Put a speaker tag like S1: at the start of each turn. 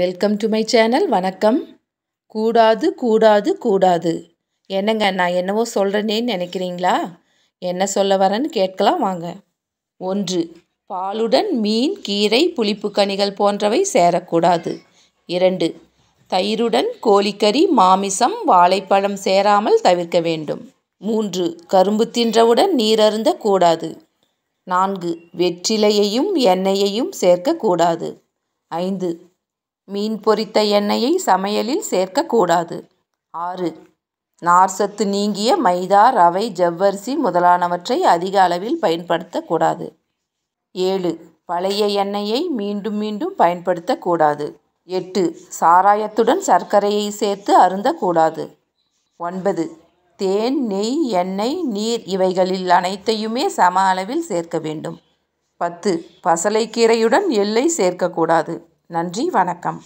S1: welcome to my channel வணக்கம் கூடாது கூடாது கூடாது என்னங்க நான் என்னவோ சொல்கிறேன்னு நினைக்கிறீங்களா என்ன சொல்ல வரேன்னு கேட்கலாம் வாங்க ஒன்று பாலுடன் மீன் கீரை புளிப்பு கனிகள் போன்றவை சேரக்கூடாது இரண்டு தயிருடன் கோழிக்கறி மாமிசம் வாழைப்பழம் சேராமல் தவிர்க்க வேண்டும் மூன்று கரும்பு தின்றவுடன் நீரருந்த கூடாது நான்கு வெற்றிலையையும் எண்ணெயையும் சேர்க்கக்கூடாது ஐந்து மீன் பொரித்த எண்ணெயை சமையலில் சேர்க்கக்கூடாது ஆறு நார்சத்து நீங்கிய மைதா ரவை ஜவ்வரிசி முதலானவற்றை அதிக அளவில் பயன்படுத்தக்கூடாது ஏழு பழைய எண்ணெயை மீண்டும் மீண்டும் பயன்படுத்தக்கூடாது எட்டு சாராயத்துடன் சர்க்கரையை சேர்த்து அருந்தக்கூடாது ஒன்பது தேன் நெய் எண்ணெய் நீர் இவைகளில் அனைத்தையுமே சம அளவில் சேர்க்க வேண்டும் பத்து பசலைக்கீரையுடன் எல்லை சேர்க்கக்கூடாது நன்றி வணக்கம்